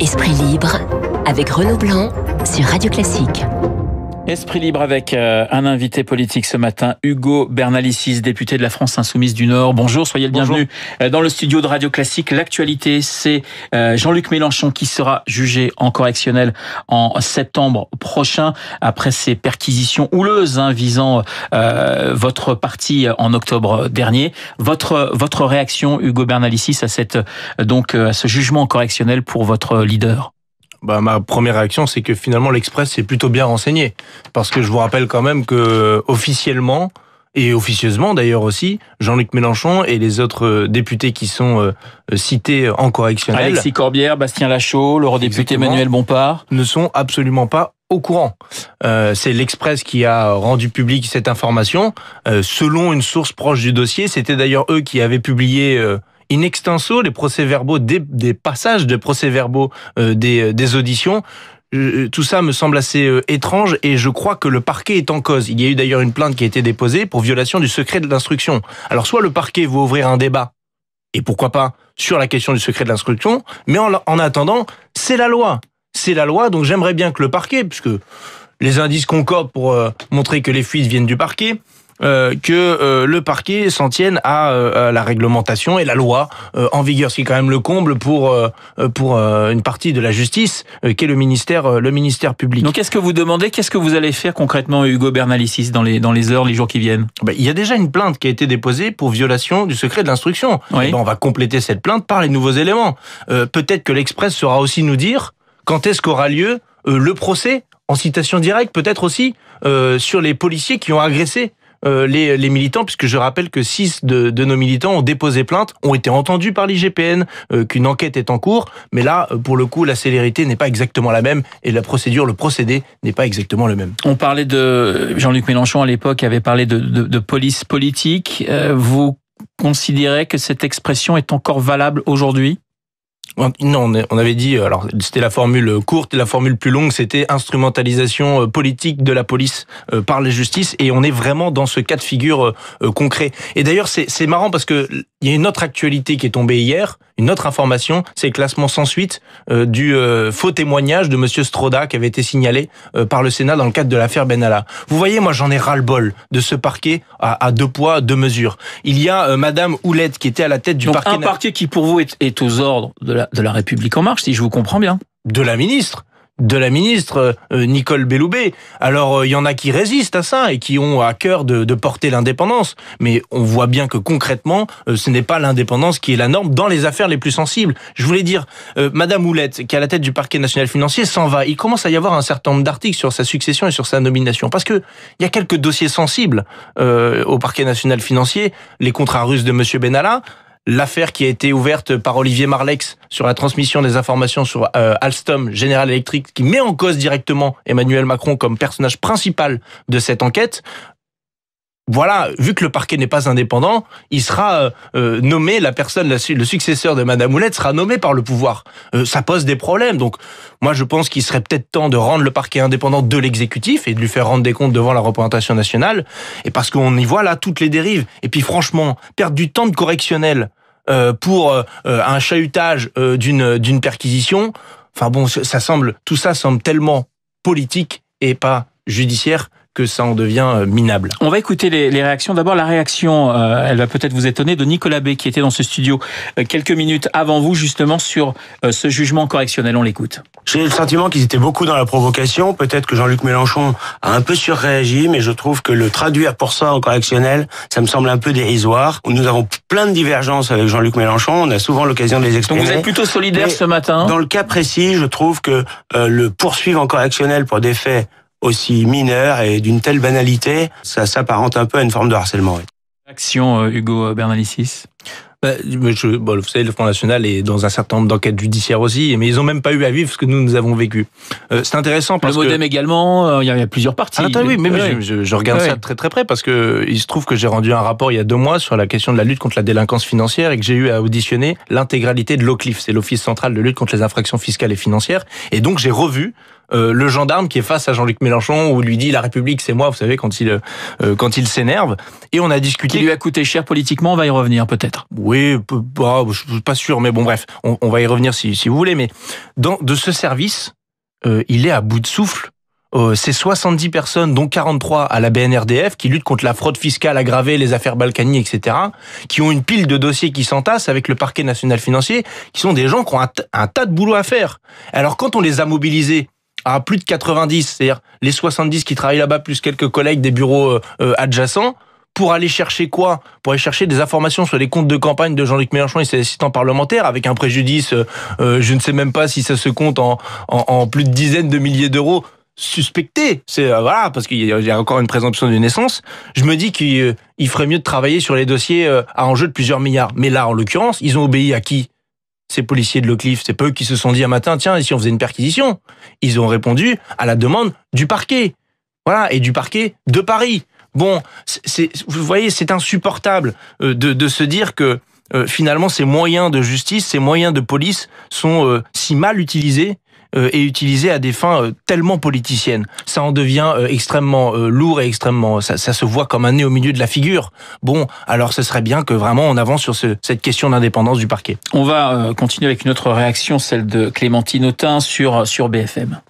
Esprit libre avec Renaud Blanc sur Radio Classique. Esprit libre avec euh, un invité politique ce matin, Hugo Bernalicis, député de la France Insoumise du Nord. Bonjour, soyez le bienvenu euh, dans le studio de Radio Classique. L'actualité, c'est euh, Jean-Luc Mélenchon qui sera jugé en correctionnel en septembre prochain après ses perquisitions houleuses hein, visant votre parti en octobre dernier. Votre votre réaction, Hugo Bernalicis, à cette donc à ce jugement correctionnel pour votre leader. Bah, ma première réaction, c'est que finalement l'Express s'est plutôt bien renseigné. Parce que je vous rappelle quand même que officiellement, et officieusement d'ailleurs aussi, Jean-Luc Mélenchon et les autres euh, députés qui sont euh, euh, cités en correctionnel. Alexis Corbière, Bastien Lachaud, l'eurodéputé Emmanuel Bompard. Ne sont absolument pas au courant. c'est l'Express qui a rendu publique cette information. selon une source proche du dossier, c'était d'ailleurs eux qui avaient publié in extenso les procès-verbaux des, passages de procès-verbaux euh, euh, des, auditions euh, tout ça me semble assez étrange et je crois que le parquet est en cause. Il y a eu d'ailleurs une plainte qui a été déposée pour violation du secret de l'instruction. Alors soit le parquet veut ouvrir un débat, et pourquoi pas, sur la question du secret de l'instruction, mais en, attendant, c'est la loi. C'est la loi, donc j'aimerais bien que le parquet, puisque les indices concordent pour montrer que les fuites viennent du parquet, euh, que euh, le parquet s'en tienne euh, à, la réglementation et la loi en vigueur, ce qui est quand même le comble pour pour une partie de la justice qui est le ministère le ministère public. Donc qu'est-ce que vous demandez Qu'est-ce que vous allez faire concrètement, Hugo Bernalicis, dans les dans les heures, les jours qui viennent ben, Il y a déjà une plainte qui a été déposée pour violation du secret de l'instruction. Eh ben, on va compléter cette plainte par les nouveaux éléments. Peut-être que l'Express saura aussi nous dire quand est-ce qu'aura lieu le procès en citation directe, peut-être aussi sur les policiers qui ont agressé euh, les, militants, puisque je rappelle que six de, nos militants ont déposé plainte, ont été entendus par l'IGPN, euh, qu'une enquête est en cours, mais là, euh, pour le coup, la célérité n'est pas exactement la même et la procédure, le procédé n'est pas exactement le même. On parlait de Jean-Luc Mélenchon à l'époque avait parlé de, police politique. vous considérez que cette expression est encore valable aujourd'hui non, on avait dit, euh, alors c'était la formule euh, courte et la formule plus longue, c'était instrumentalisation euh, politique de la police par la justice, et on est vraiment dans ce cas de figure concret. Et d'ailleurs, c'est marrant parce que y a une autre actualité qui est tombée hier, une autre information, c'est le classement sans suite euh, du euh, faux témoignage de Monsieur Stroda qui avait été signalé euh, par le Sénat dans le cadre de l'affaire Benalla. Vous voyez, moi j'en ai ras-le-bol de ce parquet à, deux poids, deux mesures. Il y a Madame Houlette qui était à la tête du parquet. Un parquet qui pour vous est, aux ordres de la République en marche, si je vous comprends bien de la ministre de la ministre euh, Nicole Belloubet. Alors il euh, y en a qui résistent à ça et qui ont à cœur de, porter l'indépendance, mais on voit bien que concrètement, euh, ce n'est pas l'indépendance qui est la norme dans les affaires les plus sensibles. Je voulais dire, euh, Madame Houlette, qui est à la tête du parquet national financier, s'en va. Il commence à y avoir un certain nombre d'articles sur sa succession et sur sa nomination, parce que il y a quelques dossiers sensibles au parquet national financier, les contrats russes de Monsieur Benalla l'affaire qui a été ouverte par Olivier Marlex sur la transmission des informations sur euh, Alstom, General Electric, qui met en cause directement Emmanuel Macron comme personnage principal de cette enquête. Voilà, vu que le parquet n'est pas indépendant, il sera euh, euh, nommé, la personne, le successeur de Madame Oulette sera nommé par le pouvoir. ça pose des problèmes. Donc, moi, je pense qu'il serait peut-être temps de rendre le parquet indépendant de l'exécutif et de lui faire rendre des comptes devant la représentation nationale. Et parce qu'on y voit là toutes les dérives. Et puis, franchement, perdre du temps de correctionnel euh, pour euh, un chahutage euh, d'une d'une perquisition. Enfin bon, ça semble tout ça semble tellement politique et pas judiciaire que ça en devient euh, minable. On va écouter les, réactions. D'abord, la réaction, euh, elle va peut-être vous étonner, de Nicolas B, qui était dans ce studio euh, quelques minutes avant vous, justement, sur ce jugement correctionnel. On l'écoute. J'ai le sentiment qu'ils étaient beaucoup dans la provocation. Peut-être que Jean-Luc Mélenchon a un peu surréagi, mais je trouve que le traduire pour ça en correctionnel, ça me semble un peu dérisoire. Nous avons plein de divergences avec Jean-Luc Mélenchon. On a souvent l'occasion de les exprimer. vous êtes plutôt solidaire ce matin. Dans le cas précis, je trouve que le poursuivre en correctionnel pour des faits aussi mineur et d'une telle banalité, ça s'apparente un peu à une forme de harcèlement. Action euh, Hugo Bernalicis bah, vous savez, le Front National est dans un certain nombre d'enquêtes judiciaires aussi, mais ils n'ont même pas eu à vivre ce que nous, nous avons vécu. Euh, c'est intéressant parce que... Le modem également, euh, il y, a plusieurs parties. Ah, oui, mais, je, regarde ça très très près parce que il se trouve que j'ai rendu un rapport il y a deux mois sur la question de la lutte contre la délinquance financière et que j'ai eu à auditionner l'intégralité de l'OCLIF, c'est l'Office central de lutte contre les infractions fiscales et financières, et donc j'ai revu euh, le gendarme qui est face à Jean-Luc Mélenchon où lui dit la République c'est moi, vous savez quand il euh, euh, quand il s'énerve et on a discuté. Qui lui a coûté cher politiquement, on va y revenir peut-être. Oui, bah, je suis pas sûr, mais bon bref, on, va y revenir si, si vous voulez, mais dans de ce service, il est à bout de souffle. c'est 70 personnes, dont 43 à la BNRDF, qui luttent contre la fraude fiscale aggravée, les affaires Balkany, etc., qui ont une pile de dossiers qui s'entassent avec le parquet national financier, qui sont des gens qui ont un tas de boulot à faire. Alors quand on les a mobilisés à plus de 90, c'est-à-dire les 70 qui travaillent là-bas, plus quelques collègues des bureaux euh, euh, adjacents, pour aller chercher quoi Pour aller chercher des informations sur les comptes de campagne de Jean-Luc Mélenchon et ses assistants parlementaires, avec un préjudice, euh, je ne sais même pas si ça se compte en, en, plus de dizaines de milliers d'euros suspectés. c'est voilà parce qu'il y, a encore une présomption de naissance. Je me dis qu'il ferait mieux de travailler sur les dossiers à enjeu de plusieurs milliards. Mais là, en l'occurrence, ils ont obéi à qui ces policiers de Lecliffe, c'est peu eux qui se sont dit un matin, tiens, et si on faisait une perquisition. Ils ont répondu à la demande du parquet. Voilà, et du parquet de Paris. Bon, c'est, vous voyez, c'est insupportable euh, de, se dire que euh, finalement ces moyens de justice, ces moyens de police sont euh, si mal utilisés euh, est utilisé à des fins euh, tellement politiciennes. Ça en devient euh, extrêmement lourd et extrêmement... Ça, se voit comme un nez au milieu de la figure. Bon, alors ce serait bien que vraiment on avance sur cette question d'indépendance du parquet. On va continuer avec une autre réaction, celle de Clémentine Autain sur, sur BFM.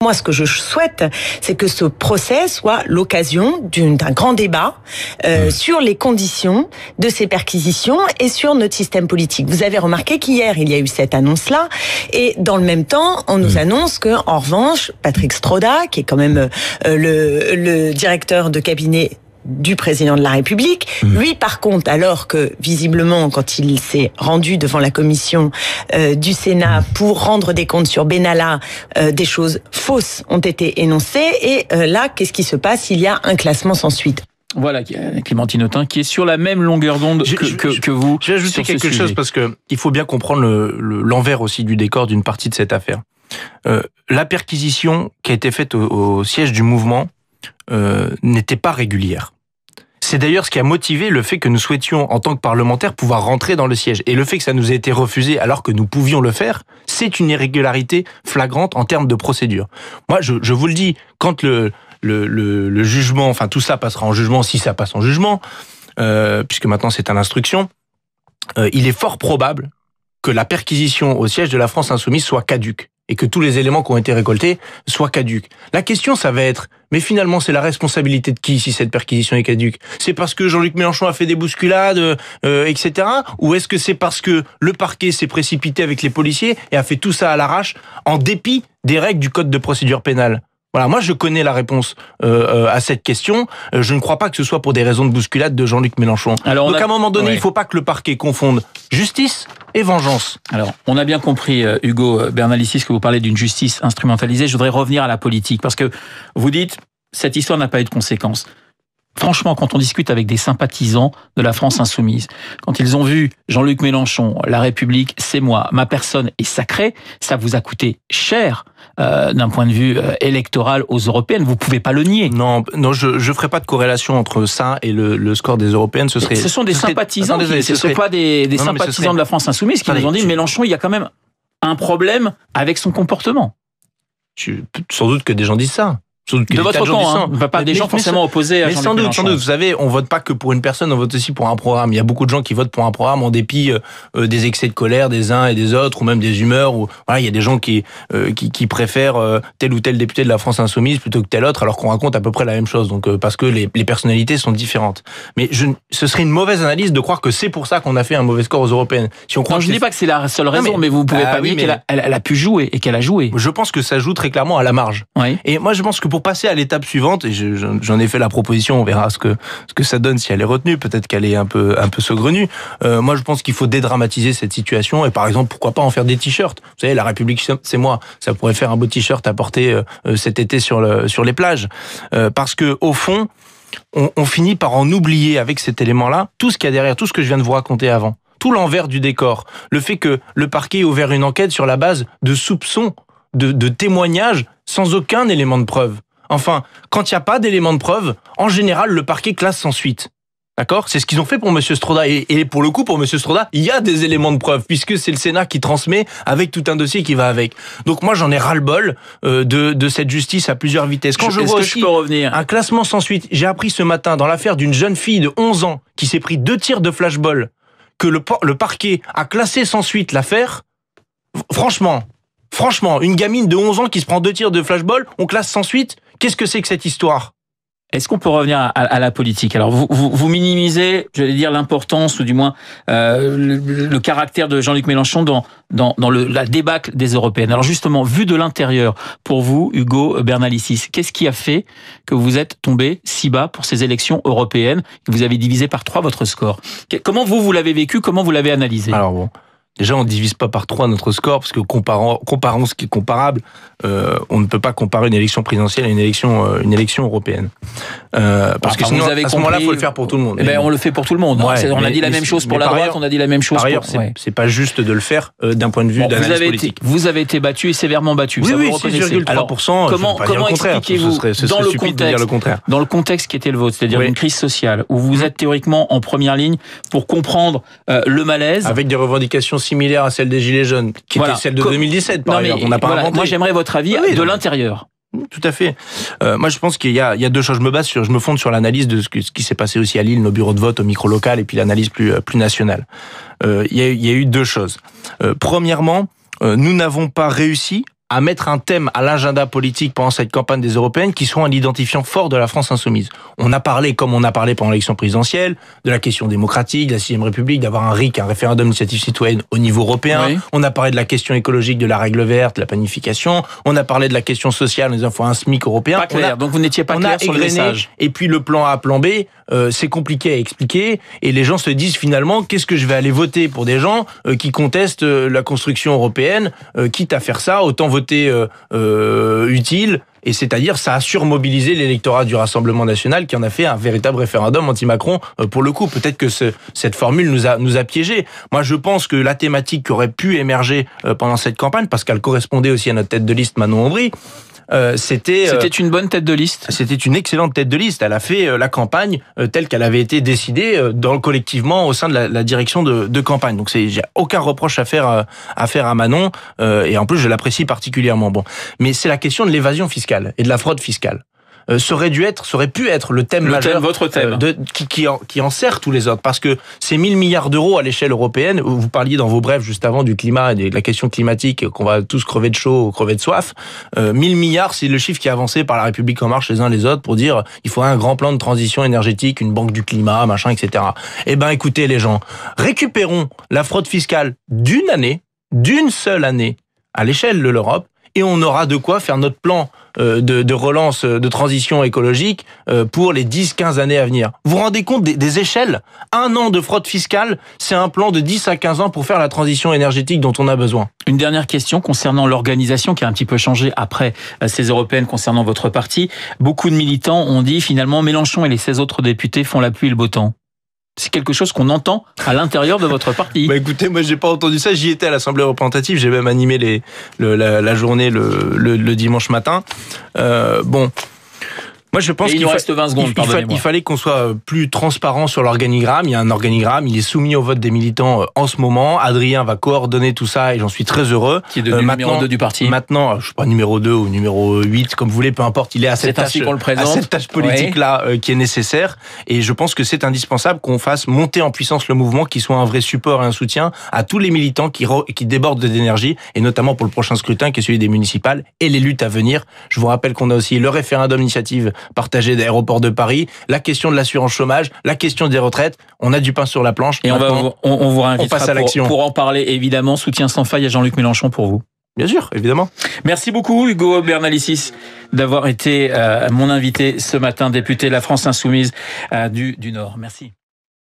Moi, ce que je souhaite, c'est que ce procès soit l'occasion d'un grand débat euh, sur les conditions de ces perquisitions et sur notre système politique. Vous avez remarqué qu'hier, il y a eu cette annonce-là, et dans le même temps, on nous annonce que, en revanche, Patrick Stroda, qui est quand même euh, le, le directeur de cabinet du président de la République. Mmh. Lui, par contre, alors que visiblement, quand il s'est rendu devant la commission euh, du Sénat mmh. pour rendre des comptes sur Benalla, euh, des choses fausses ont été énoncées. Et euh, là, qu'est-ce qui se passe Il y a un classement sans suite. Voilà, Clémentine Autain, qui est sur la même longueur d'onde que, vous. J'ai ajouté quelque chose parce que il faut bien comprendre l'envers aussi du décor d'une partie de cette affaire. Euh, la perquisition qui a été faite au, siège du mouvement n'était pas régulière. C'est d'ailleurs ce qui a motivé le fait que nous souhaitions, en tant que parlementaires, pouvoir rentrer dans le siège. Et le fait que ça nous ait été refusé alors que nous pouvions le faire, c'est une irrégularité flagrante en termes de procédure. Moi, je, vous le dis, quand le, jugement, enfin tout ça passera en jugement, si ça passe en jugement, euh, puisque maintenant c'est à instruction, euh, il est fort probable que la perquisition au siège de la France insoumise soit caduque et que tous les éléments qui ont été récoltés soient caduques. La question, ça va être mais finalement, c'est la responsabilité de qui si cette perquisition est caduque C'est parce que Jean-Luc Mélenchon a fait des bousculades, euh, euh, etc. Ou est-ce que c'est parce que le parquet s'est précipité avec les policiers et a fait tout ça à l'arrache en dépit des règles du code de procédure pénale voilà, moi je connais la réponse euh, euh, à cette question. Euh, je ne crois pas que ce soit pour des raisons de bousculade de Jean-Luc Mélenchon. Donc à un moment donné, il ne faut pas que le parquet confonde justice et vengeance. Alors, on a bien compris, Hugo Bernalicis, que vous parlez d'une justice instrumentalisée. Je voudrais revenir à la politique, parce que vous dites, cette histoire n'a pas eu de conséquences. Franchement, quand on discute avec des sympathisants de la France insoumise, quand ils ont vu Jean-Luc Mélenchon, La République, c'est moi, ma personne est sacrée, ça vous a coûté cher. Euh, d'un point de vue euh, électoral aux européennes. Vous pouvez pas le nier. Non, non, je ne ferai pas de corrélation entre ça et le, score des européennes. Ce serait. ce sont des sympathisants. ne sont pas des, des sympathisants de la France insoumise qui nous ont dit Mélenchon, il y a quand même un problème avec son comportement. Tu, sans doute que des gens disent ça de votre camp, hein. pas des gens forcément opposés à sans doute, sans doute, vous savez, on vote pas que pour une personne, on vote aussi pour un programme. Il y a beaucoup de gens qui votent pour un programme en dépit euh, euh, des excès de colère des uns et des autres, ou même des humeurs. Ou voilà, il y a des gens qui euh, qui, qui, préfèrent tel ou tel député de la France insoumise plutôt que tel autre, alors qu'on raconte à peu près la même chose. Donc parce que les, les, personnalités sont différentes. Mais je, ce serait une mauvaise analyse de croire que c'est pour ça qu'on a fait un mauvais score aux européennes. Si on croit je ne dis pas que c'est la seule raison, mais, vous pouvez ah pas oui, dire qu'elle a, elle, a, pu jouer et qu'elle a joué. Je pense que ça joue très clairement à la marge. Et moi, je pense que pour pour passer à l'étape suivante, et j'en ai fait la proposition, on verra ce que, ce que ça donne si elle est retenue, peut-être qu'elle est un peu, un peu saugrenue. Euh, moi, je pense qu'il faut dédramatiser cette situation et par exemple, pourquoi pas en faire des t-shirts. Vous savez, la République, c'est moi. Ça pourrait faire un beau t-shirt à porter euh, euh, cet été sur, le, sur les plages. parce que, au fond, on, finit par en oublier avec cet élément-là tout ce qu'il y a derrière, tout ce que je viens de vous raconter avant tout l'envers du décor. Le fait que le parquet ait ouvert une enquête sur la base de soupçons, de témoignages, sans aucun élément de preuve. Enfin, quand il n'y a pas d'éléments de preuve, en général, le parquet classe sans suite. D'accord C'est ce qu'ils ont fait pour M. Stroda. Et, pour le coup, pour M. Stroda, il y a des éléments de preuve, puisque c'est le Sénat qui transmet avec tout un dossier qui va avec. Donc moi, j'en ai ras-le-bol euh, de, cette justice à plusieurs vitesses. Quand je, vois je peux revenir un classement sans suite, j'ai appris ce matin dans l'affaire d'une jeune fille de 11 ans qui s'est pris deux tirs de flashball, que le, le parquet a classé sans suite l'affaire, franchement, franchement, une gamine de 11 ans qui se prend deux tirs de flashball, on classe sans suite Qu'est-ce que c'est que cette histoire est-ce qu'on peut revenir à, à, la politique Alors, vous, vous, vous minimisez, j'allais dire, l'importance, ou du moins euh, le, caractère de Jean-Luc Mélenchon dans, dans, dans le, la débâcle des Européennes. Alors, justement, vu de l'intérieur, pour vous, Hugo Bernalicis, qu'est-ce qui a fait que vous êtes tombé si bas pour ces élections européennes que Vous avez divisé par trois votre score. Comment vous, vous l'avez vécu Comment vous l'avez analysé Alors, bon, Déjà, on ne divise pas par trois notre score parce que comparons, comparons ce qui est comparable. Euh, on ne peut pas comparer une élection présidentielle à une élection, euh, une élection européenne. Euh, parce ah, que sinon, vous avez à ce moment-là, il faut le faire pour tout le monde. Eh ben, on le fait pour tout le monde. on a dit la même chose pour la droite, on a dit la même chose. Par ailleurs, pour... c'est pas juste de le faire d'un point de vue d'analyse vous avez politique. Été, vous avez été battu et sévèrement battu. Oui, oui, 6,3%. comment comment expliquez-vous dans le contexte, dans le contexte qui était le vôtre, c'est-à-dire une crise sociale où vous mmh. êtes théoriquement en première ligne pour comprendre le malaise avec des revendications similaire à celle des Gilets jaunes, qui était celle de 2017, par non, On n'a pas Moi, j'aimerais votre avis ah de l'intérieur. Mm, tout à fait. Euh, moi, je pense qu'il y, a deux choses. Je me base sur, je me fonde sur l'analyse de ce, qui s'est passé aussi à Lille, nos bureaux de vote au micro local, et puis l'analyse plus euh, plus nationale. Euh, il, y a, eu deux choses. premièrement, nous n'avons pas réussi à mettre un thème à l'agenda politique pendant cette campagne des européennes qui soit un identifiant fort de la France insoumise. On a parlé, comme on a parlé pendant l'élection présidentielle, de la question démocratique, de la 6ème République, d'avoir un RIC, un référendum d'initiative citoyenne au niveau européen. On a parlé de la question écologique, de la règle verte, de la planification On a parlé de la question sociale, nous faut un SMIC européen. Pas clair, donc vous n'étiez pas clair sur le Et puis le plan A, plan B, euh, c'est compliqué à expliquer et les gens se disent finalement qu'est-ce que je vais aller voter pour des gens euh, qui contestent euh, la construction européenne, quitte à faire ça, autant voter euh, euh, utile. Et c'est-à-dire, ça a surmobilisé l'électorat du Rassemblement national qui en a fait un véritable référendum anti-Macron euh, pour le coup. Peut-être que cette formule nous a, nous a piégés. Moi, je pense que la thématique qui aurait pu émerger pendant cette campagne, parce qu'elle correspondait aussi à notre tête de liste Manon Aubry, euh, euh, c'était une bonne tête de liste. C'était une excellente tête de liste. Elle a fait euh, la campagne telle qu'elle avait été décidée dans collectivement au sein de la, direction de, campagne. Donc c'est j'ai aucun reproche à faire à faire à Manon et en plus je l'apprécie particulièrement. Bon, mais c'est la question de l'évasion fiscale et de la fraude fiscale. Euh, serait dû être, serait pu être le thème le majeur votre thème. Euh, qui, en, sert tous les autres. Parce que ces 1000 milliards d'euros à l'échelle européenne, vous parliez dans vos brefs juste avant du climat et de la question climatique, qu'on va tous crever de chaud ou crever de soif, 1000 euh, milliards, c'est le chiffre qui est avancé par la République En Marche les uns les autres pour dire il faut un grand plan de transition énergétique, une banque du climat, machin, etc. Eh ben écoutez les gens, récupérons la fraude fiscale d'une année, d'une seule année, à l'échelle de l'Europe, et on aura de quoi faire notre plan euh, de, relance, euh, de transition écologique euh, pour les 10-15 années à venir. Vous vous rendez compte des, des échelles Un an de fraude fiscale, c'est un plan de 10 à 15 ans pour faire la transition énergétique dont on a besoin. Une dernière question concernant l'organisation qui a un petit peu changé après ces européennes concernant votre parti. Beaucoup de militants ont dit finalement Mélenchon et les 16 autres députés font la pluie et le beau temps c'est quelque chose qu'on entend à l'intérieur de votre parti. Bah, écoutez, moi j'ai pas entendu ça. J'y étais à l'Assemblée représentative. J'ai même animé les, la, journée le, dimanche matin. Euh, bon, moi, je pense qu'il reste 20 secondes. Il, il fallait qu'on soit euh, plus transparent sur l'organigramme. Il y a un organigramme, il est soumis au vote des militants euh, en ce moment. Adrien va coordonner tout ça et j'en suis très heureux. Qui est euh, numéro 2 du parti. Maintenant, je sais pas numéro 2 ou numéro 8, comme vous voulez, peu importe. Il est à cette tâche, le à cette tâche politique là qui est nécessaire. Et je pense que c'est indispensable qu'on fasse monter en puissance le mouvement, qu'il soit un vrai support et un soutien à tous les militants qui, qui débordent d'énergie et notamment pour le prochain scrutin qui est celui des municipales et les luttes à venir. Je vous rappelle qu'on a aussi le référendum initiative partagée d'aéroports de Paris, la question de l'assurance chômage, la question des retraites. On a du pain sur la planche. Et on, va, on, on vous réinvitera on passe à pour, pour en parler, évidemment. Soutien sans faille à Jean-Luc Mélenchon pour vous. Bien sûr, évidemment. Merci beaucoup, Hugo Bernalicis, d'avoir été euh, mon invité ce matin, député de la France Insoumise euh, du, du Nord. Merci.